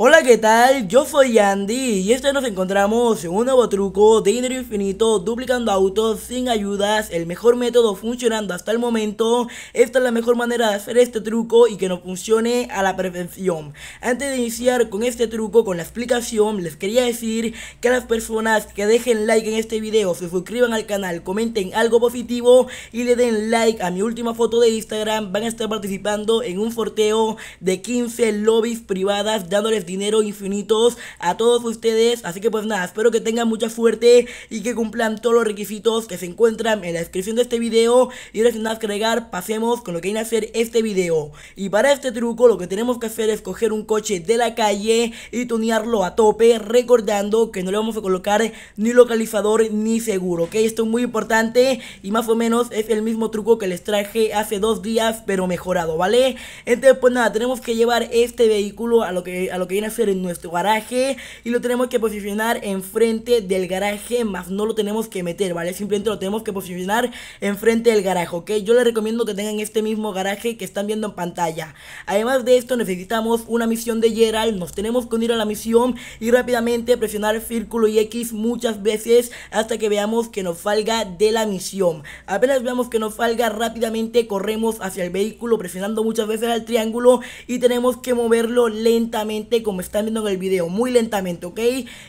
Hola, ¿qué tal? Yo soy Andy y este nos encontramos en un nuevo truco de dinero infinito duplicando autos sin ayudas, el mejor método funcionando hasta el momento. Esta es la mejor manera de hacer este truco y que no funcione a la perfección. Antes de iniciar con este truco, con la explicación, les quería decir que a las personas que dejen like en este video, se suscriban al canal, comenten algo positivo y le den like a mi última foto de Instagram, van a estar participando en un sorteo de 15 lobbies privadas dándoles dinero infinitos a todos ustedes. Así que pues nada, espero que tengan mucha suerte y que cumplan todos los requisitos que se encuentran en la descripción de este video. Y ahora sin más que agregar, pasemos con lo que viene a hacer este video. Y para este truco lo que tenemos que hacer es coger un coche de la calle y tunearlo a tope, recordando que no le vamos a colocar ni localizador ni seguro, ¿ok? Esto es muy importante y más o menos es el mismo truco que les traje hace dos días, pero mejorado, ¿vale? Entonces pues nada, tenemos que llevar este vehículo a lo que, a lo que Hacer en nuestro garaje y lo tenemos que posicionar enfrente del garaje, más no lo tenemos que meter, ¿vale? Simplemente lo tenemos que posicionar enfrente del garaje, ¿ok? Yo les recomiendo que tengan este mismo garaje que están viendo en pantalla. Además de esto necesitamos una misión de Gerald, nos tenemos que unir a la misión y rápidamente presionar círculo y X muchas veces hasta que veamos que nos falga de la misión. Apenas veamos que nos falga rápidamente corremos hacia el vehículo presionando muchas veces al triángulo y tenemos que moverlo lentamente como están viendo en el video muy lentamente, ¿ok?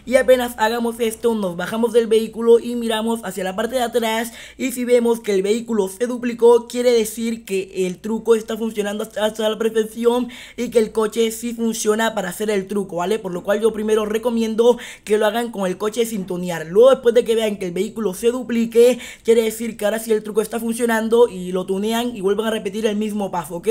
Y apenas hagamos esto nos bajamos del vehículo y miramos hacia la parte de atrás y si vemos que el vehículo se duplicó quiere decir que el truco está funcionando hasta, la perfección y que el coche sí funciona para hacer el truco, ¿vale? Por lo cual yo primero recomiendo que lo hagan con el coche sin tunear. Luego después de que vean que el vehículo se duplique quiere decir que ahora sí el truco está funcionando y lo tunean y vuelvan a repetir el mismo paso, ¿ok?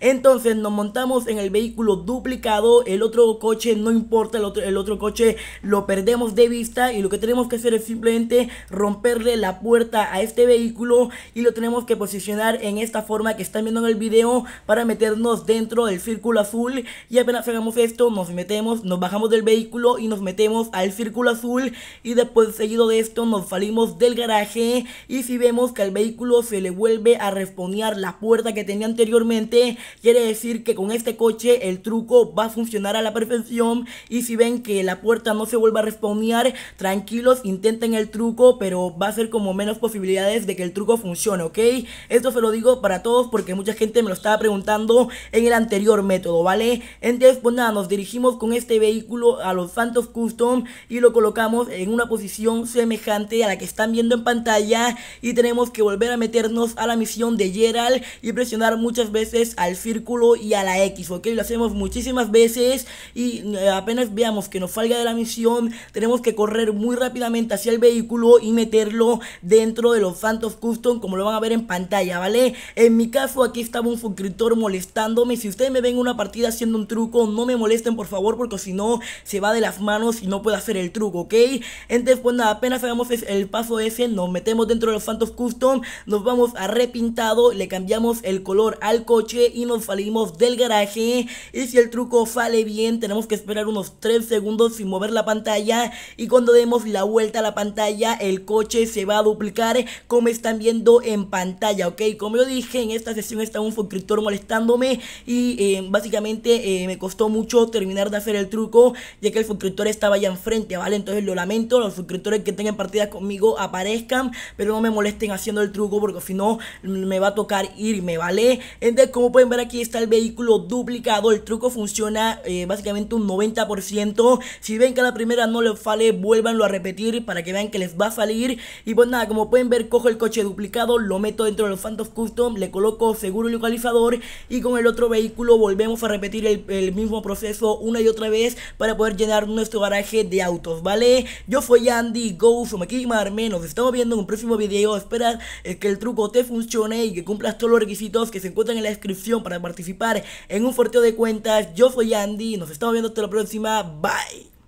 Entonces nos montamos en el vehículo duplicado, el otro coche, no importa el otro, el otro coche, lo perdemos de vista y lo que tenemos que hacer es simplemente romperle la puerta a este vehículo y lo tenemos que posicionar en esta forma que están viendo en el video para meternos dentro del círculo azul y apenas hagamos esto nos metemos, nos bajamos del vehículo y nos metemos al círculo azul y después seguido de esto nos salimos del garaje y si vemos que al vehículo se le vuelve a responear la puerta que tenía anteriormente quiere decir que con este coche el truco va a funcionar a la perfección y si ven que la puerta no se vuelva a respawnear, tranquilos, intenten el truco, pero va a ser como menos posibilidades de que el truco funcione, ¿ok? Esto se lo digo para todos porque mucha gente me lo estaba preguntando en el anterior método, ¿vale? Entonces, pues nada, nos dirigimos con este vehículo a los Santos Custom y lo colocamos en una posición semejante a la que están viendo en pantalla y tenemos que volver a meternos a la misión de Gerald y presionar muchas veces al círculo y a la X, ¿ok? Lo hacemos muchísimas veces y eh, apenas veamos que nos salga de la misión, tenemos que correr muy rápidamente hacia el vehículo y meterlo dentro de los Santos Custom como lo van a ver en pantalla, ¿vale? En mi caso aquí estaba un suscriptor molestándome, si ustedes me ven una partida haciendo un truco, no me molesten por favor porque si no se va de las manos y no puedo hacer el truco, ¿ok? Entonces pues apenas hagamos el paso ese, nos metemos dentro de los Santos Custom, nos vamos a repintado, le cambiamos el color al coche y nos salimos del garaje y si el truco sale bien tenemos que esperar unos 3 segundos sin mover la pantalla y cuando demos la vuelta a la pantalla el coche se va a duplicar como están viendo en pantalla, ok, como yo dije en esta sesión está un suscriptor molestándome y eh, básicamente eh, me costó mucho terminar de hacer el truco ya que el suscriptor estaba allá enfrente, vale, entonces lo lamento, los suscriptores que tengan partidas conmigo aparezcan, pero no me molesten haciendo el truco porque si no me va a tocar irme, vale, entonces como pueden ver aquí está el vehículo duplicado, el truco funciona eh, básicamente un 90%. Si ven que a la primera no les sale, vuélvanlo a repetir para que vean que les va a salir. Y pues nada, como pueden ver, cojo el coche duplicado, lo meto dentro de los Phantom Custom, le coloco seguro y localizador y con el otro vehículo volvemos a repetir el, mismo proceso una y otra vez para poder llenar nuestro garaje de autos, ¿vale? Yo soy Andy, Go, Sumakimarme, nos estamos viendo en un próximo video, espera que el truco te funcione y que cumplas todos los requisitos que se encuentran en la descripción para participar en un sorteo de cuentas. Yo soy Andy, nos estamos viendo hasta la próxima. Bye.